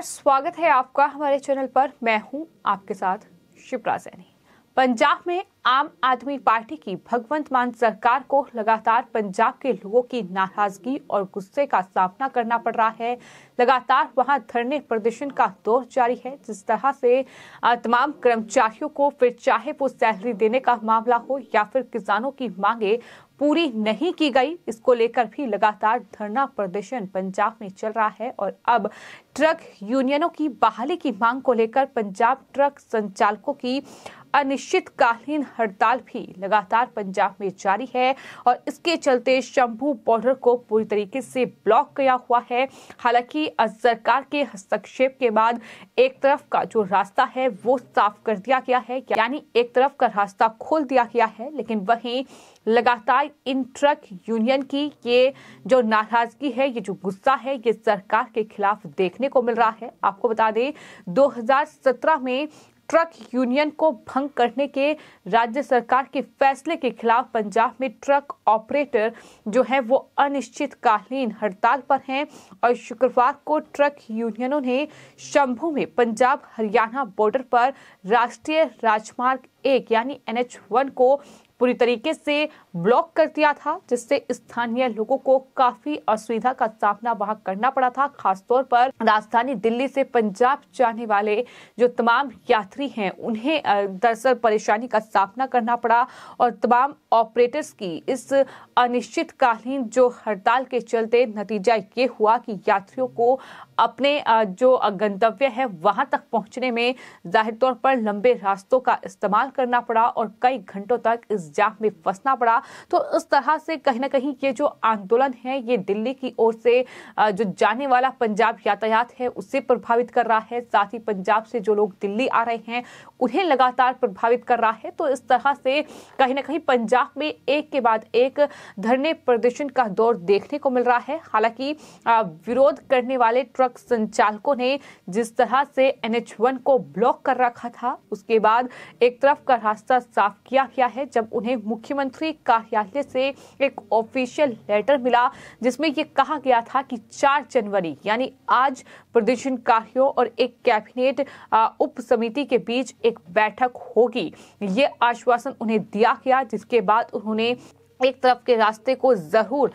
नमस्कार स्वागत है आपका हमारे चैनल पर मैं हूं आपके साथ शिवराज सैनी पंजाब में आम आदमी पार्टी की भगवंत मान सरकार को लगातार पंजाब के लोगों की नाराजगी और गुस्से का सामना करना पड़ रहा है लगातार वहां धरने प्रदर्शन का दौर जारी है जिस तरह से तमाम कर्मचारियों को फिर चाहे वो सैलरी देने का मामला हो या फिर किसानों की मांगे पूरी नहीं की गई इसको लेकर भी लगातार धरना प्रदर्शन पंजाब में चल रहा है और अब ट्रक यूनियनों की बहाली की मांग को लेकर पंजाब ट्रक संचालकों की अनिश्चितकालीन हड़ताल भी लगातार पंजाब में जारी है और इसके चलते शंभू बॉर्डर को पूरी तरीके से ब्लॉक किया हुआ है हालांकि सरकार के हस्तक्षेप के बाद एक तरफ का जो रास्ता है वो साफ कर दिया गया है यानी एक तरफ का रास्ता खोल दिया गया है लेकिन वहीं लगातार इन ट्रक यूनियन की ये जो नाराजगी है ये जो गुस्सा है ये सरकार के खिलाफ देखने को मिल रहा है आपको बता दें 2017 में ट्रक यूनियन को भंग करने के राज्य सरकार के फैसले के खिलाफ पंजाब में ट्रक ऑपरेटर जो है वो अनिश्चितकालीन हड़ताल पर हैं और शुक्रवार को ट्रक यूनियनों ने शंभू में पंजाब हरियाणा बॉर्डर पर राष्ट्रीय राजमार्ग एक यानी एन वन को पूरी तरीके से ब्लॉक कर दिया था जिससे स्थानीय लोगों को काफी असुविधा का सामना वहां करना पड़ा था खासतौर पर राजधानी दिल्ली से पंजाब जाने वाले जो तमाम यात्री हैं उन्हें दरअसल परेशानी का सामना करना पड़ा और तमाम ऑपरेटर्स की इस अनिश्चितकालीन जो हड़ताल के चलते नतीजा ये हुआ कि यात्रियों को अपने जो गंतव्य है वहां तक पहुंचने में जाहिर तौर पर लंबे रास्तों का इस्तेमाल इंतजार करना पड़ा और कई घंटों तक इस जाम में फंसना पड़ा तो इस तरह से कहीं ना कहीं ये जो आंदोलन है ये दिल्ली की ओर से जो जाने वाला पंजाब यातायात है उसे प्रभावित कर रहा है साथ ही पंजाब से जो लोग दिल्ली आ रहे हैं उन्हें लगातार प्रभावित कर रहा है तो इस तरह से कहीं ना कहीं पंजाब में एक के बाद एक धरने प्रदर्शन का दौर देखने को मिल रहा है हालांकि विरोध करने वाले ट्रक संचालकों ने जिस तरह से एनएच वन को ब्लॉक कर रखा था उसके बाद एक तरफ खिलाफ का रास्ता साफ किया गया है जब उन्हें मुख्यमंत्री कार्यालय से एक ऑफिशियल लेटर मिला जिसमें ये कहा गया था कि 4 जनवरी यानी आज प्रदर्शनकारियों और एक कैबिनेट उप समिति के बीच एक बैठक होगी ये आश्वासन उन्हें दिया गया जिसके बाद उन्होंने एक तरफ के रास्ते को ज़रूर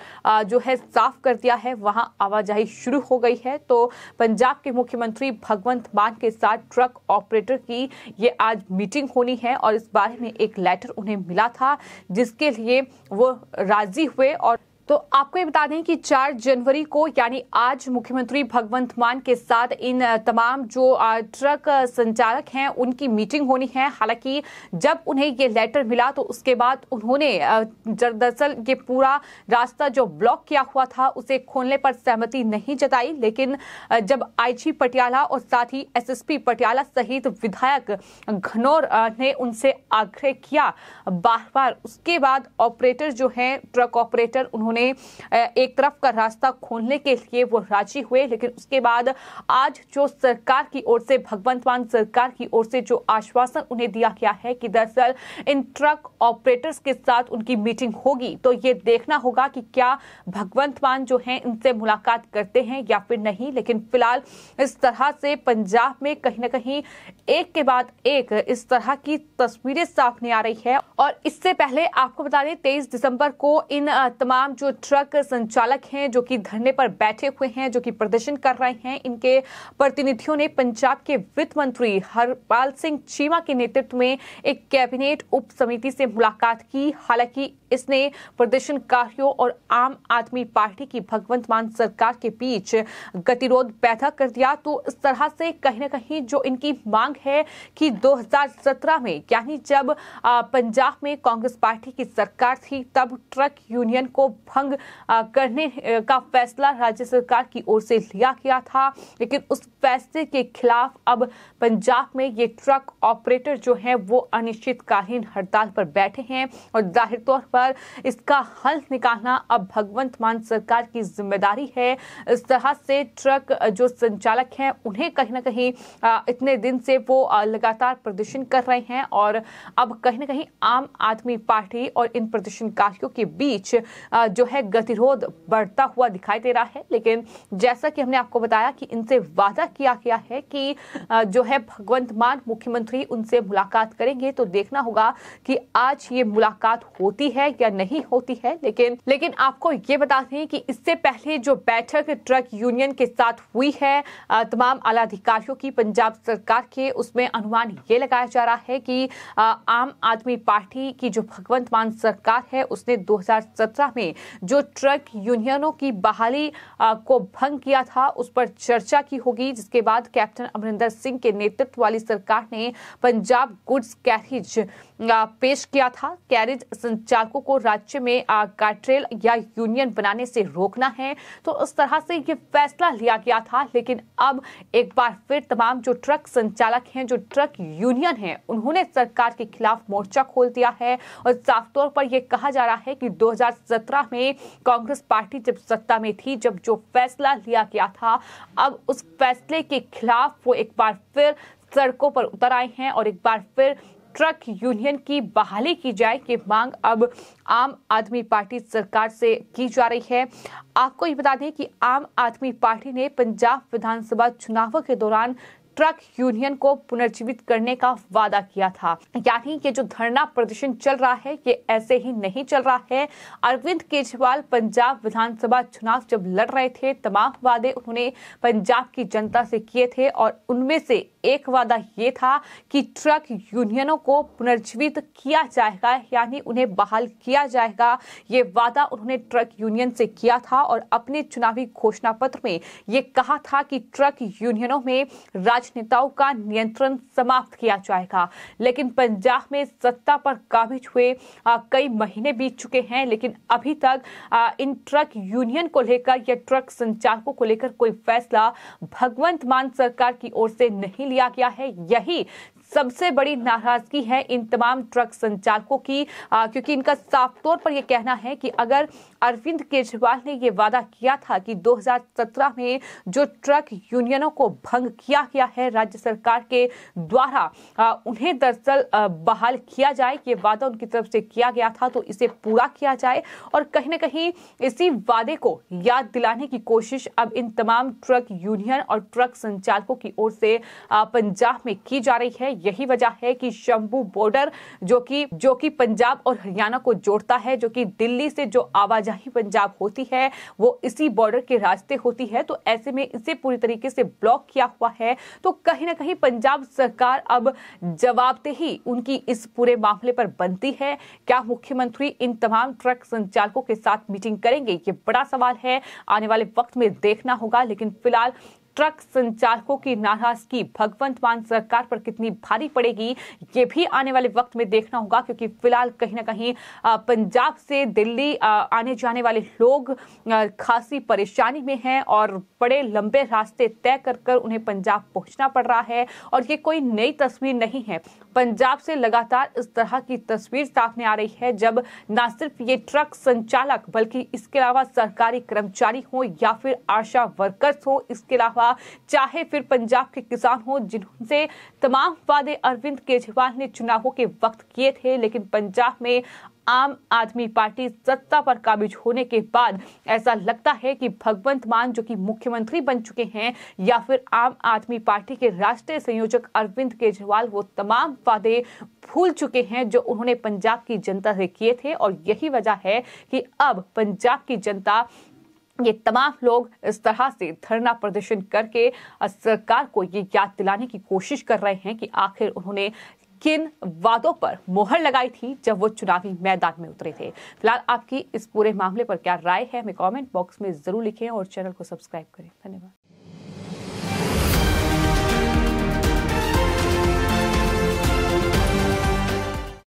जो है साफ कर दिया है वहां आवाजाही शुरू हो गई है तो पंजाब के मुख्यमंत्री भगवंत मान के साथ ट्रक ऑपरेटर की ये आज मीटिंग होनी है और इस बारे में एक लेटर उन्हें मिला था जिसके लिए वो राजी हुए और तो आपको ये बता दें कि 4 जनवरी को यानी आज मुख्यमंत्री भगवंत मान के साथ इन तमाम जो ट्रक संचालक हैं उनकी मीटिंग होनी है हालांकि जब उन्हें ये लेटर मिला तो उसके बाद उन्होंने दरअसल ये पूरा रास्ता जो ब्लॉक किया हुआ था उसे खोलने पर सहमति नहीं जताई लेकिन जब आईजी पटियाला और साथ ही एस पटियाला सहित विधायक घनौर ने उनसे आग्रह किया बार बार उसके बाद ऑपरेटर जो है ट्रक ऑपरेटर उन्होंने उन्होंने एक तरफ का रास्ता खोलने के लिए वो राजी हुए लेकिन उसके बाद आज जो सरकार की ओर से भगवंत मान सरकार की ओर से जो आश्वासन उन्हें दिया गया है कि दरअसल इन ट्रक ऑपरेटर्स के साथ उनकी मीटिंग होगी तो ये देखना होगा कि क्या भगवंत मान जो है इनसे मुलाकात करते हैं या फिर नहीं लेकिन फिलहाल इस तरह से पंजाब में कहीं ना कहीं एक के बाद एक इस तरह की तस्वीरें सामने आ रही है और इससे पहले आपको बता दें तेईस दिसंबर को इन तमाम जो जो ट्रक संचालक हैं जो कि धरने पर बैठे हुए हैं जो कि प्रदर्शन कर रहे हैं इनके प्रतिनिधियों ने पंजाब के वित्त मंत्री हरपाल सिंह चीमा के नेतृत्व में एक कैबिनेट उप समिति से मुलाकात की हालांकि इसने प्रदर्शनकारियों और आम आदमी पार्टी की भगवंत मान सरकार के बीच गतिरोध पैदा कर दिया तो इस तरह से कहीं ना कहीं जो इनकी मांग है कि 2017 में यानी जब पंजाब में कांग्रेस पार्टी की सरकार थी तब ट्रक यूनियन को भंग करने का फैसला राज्य सरकार की ओर से लिया गया था लेकिन उस फैसले के खिलाफ अब पंजाब में ये ट्रक ऑपरेटर जो हैं वो अनिश्चितकालीन हड़ताल पर बैठे हैं और जाहिर तौर पर इसका हल निकालना अब भगवंत मान सरकार की जिम्मेदारी है इस तरह से ट्रक जो संचालक हैं उन्हें कहीं ना कहीं इतने दिन से वो लगातार प्रदर्शन कर रहे हैं और अब कहीं ना कहीं आम आदमी पार्टी और इन प्रदर्शनकारियों के बीच जो है गतिरोध बढ़ता हुआ दिखाई दे रहा है लेकिन जैसा कि हमने आपको बताया कि इनसे वादा किया गया है कि जो है भगवंत मान मुख्यमंत्री उनसे मुलाकात करेंगे तो देखना होगा कि आज ये मुलाकात होती है या नहीं होती है लेकिन लेकिन आपको ये बता दें कि इससे पहले जो बैठक ट्रक यूनियन के साथ हुई है तमाम आला अधिकारियों की पंजाब सरकार के उसमें अनुमान ये लगाया जा रहा है कि आम आदमी पार्टी की जो भगवंत मान सरकार है उसने 2017 में जो ट्रक यूनियनों की बहाली को भंग किया था उस पर चर्चा की होगी जिसके बाद कैप्टन अमरिंदर सिंह के नेतृत्व वाली सरकार ने पंजाब गुड्स कैरिज पेश किया था कैरेज संचालकों को राज्य में कैट्रेल या यूनियन बनाने से रोकना है तो उस तरह से ये फैसला लिया गया था लेकिन अब एक बार फिर तमाम जो ट्रक संचालक हैं जो ट्रक यूनियन हैं उन्होंने सरकार के खिलाफ मोर्चा खोल दिया है और साफ तौर पर यह कहा जा रहा है कि दो में कांग्रेस पार्टी जब सत्ता में थी जब जो फैसला लिया गया था अब उस फैसले के खिलाफ वो एक बार फिर सड़कों पर उतर आए हैं और एक बार फिर ट्रक यूनियन की बहाली की जाए की मांग अब आम आदमी पार्टी सरकार से की जा रही है आपको ये बता दें कि आम आदमी पार्टी ने पंजाब विधानसभा चुनावों के दौरान ट्रक यूनियन को पुनर्जीवित करने का वादा किया था यानी ये जो धरना प्रदर्शन चल रहा है ये ऐसे ही नहीं चल रहा है अरविंद केजरीवाल पंजाब विधानसभा चुनाव जब लड़ रहे थे तमाम वादे उन्होंने पंजाब की जनता से किए थे और उनमें से एक वादा ये था कि ट्रक यूनियनों को पुनर्जीवित किया जाएगा यानी उन्हें बहाल किया जाएगा ये वादा उन्होंने ट्रक यूनियन से किया था और अपने चुनावी घोषणा पत्र में ये कहा था कि ट्रक यूनियनों में राज राजनेताओं का नियंत्रण समाप्त किया जाएगा लेकिन पंजाब में सत्ता पर काबिज हुए कई महीने बीत चुके हैं लेकिन अभी तक इन ट्रक यूनियन को लेकर या ट्रक संचालकों को लेकर कोई फैसला भगवंत मान सरकार की ओर से नहीं लिया गया है यही सबसे बड़ी नाराजगी है इन तमाम ट्रक संचालकों की आ, क्योंकि इनका साफ तौर पर यह कहना है कि अगर अरविंद केजरीवाल ने यह वादा किया था कि 2017 में जो ट्रक यूनियनों को भंग किया गया है राज्य सरकार के द्वारा आ, उन्हें दरअसल बहाल किया जाए ये वादा उनकी तरफ से किया गया था तो इसे पूरा किया जाए और कहीं ना कहीं इसी वादे को याद दिलाने की कोशिश अब इन तमाम ट्रक यूनियन और ट्रक संचालकों की ओर से पंजाब में की जा रही है यही वजह है कि शंभू बॉर्डर जो कि जो कि पंजाब और हरियाणा को जोड़ता है जो कि दिल्ली से जो आवाजाही पंजाब होती है वो इसी बॉर्डर के रास्ते होती है तो ऐसे में इसे पूरी तरीके से ब्लॉक किया हुआ है तो कहीं ना कहीं पंजाब सरकार अब जवाबदेही उनकी इस पूरे मामले पर बनती है क्या मुख्यमंत्री इन तमाम ट्रक संचालकों के साथ मीटिंग करेंगे ये बड़ा सवाल है आने वाले वक्त में देखना होगा लेकिन फिलहाल ट्रक संचालकों की नाराजगी भगवंत मान सरकार पर कितनी भारी पड़ेगी ये भी आने वाले वक्त में देखना होगा क्योंकि फिलहाल कहीं ना कहीं पंजाब से दिल्ली आने जाने वाले लोग खासी परेशानी में हैं और बड़े लंबे रास्ते तय कर कर उन्हें पंजाब पहुंचना पड़ रहा है और ये कोई नई तस्वीर नहीं है पंजाब से लगातार इस तरह की तस्वीर सामने आ रही है जब न सिर्फ ये ट्रक संचालक बल्कि इसके अलावा सरकारी कर्मचारी हो या फिर आशा वर्कर्स हो इसके अलावा रहा चाहे फिर पंजाब के किसान हो जिनसे तमाम वादे अरविंद केजरीवाल ने चुनावों के वक्त किए थे लेकिन पंजाब में आम आदमी पार्टी सत्ता पर काबिज होने के बाद ऐसा लगता है कि भगवंत मान जो कि मुख्यमंत्री बन चुके हैं या फिर आम आदमी पार्टी के राष्ट्रीय संयोजक अरविंद केजरीवाल वो तमाम वादे भूल चुके हैं जो उन्होंने पंजाब की जनता से किए थे और यही वजह है कि अब पंजाब की जनता ये तमाम लोग इस तरह से धरना प्रदर्शन करके सरकार को ये याद दिलाने की कोशिश कर रहे हैं कि आखिर उन्होंने किन वादों पर मोहर लगाई थी जब वो चुनावी मैदान में उतरे थे फिलहाल आपकी इस पूरे मामले पर क्या राय है हमें कमेंट बॉक्स में जरूर लिखें और चैनल को सब्सक्राइब करें धन्यवाद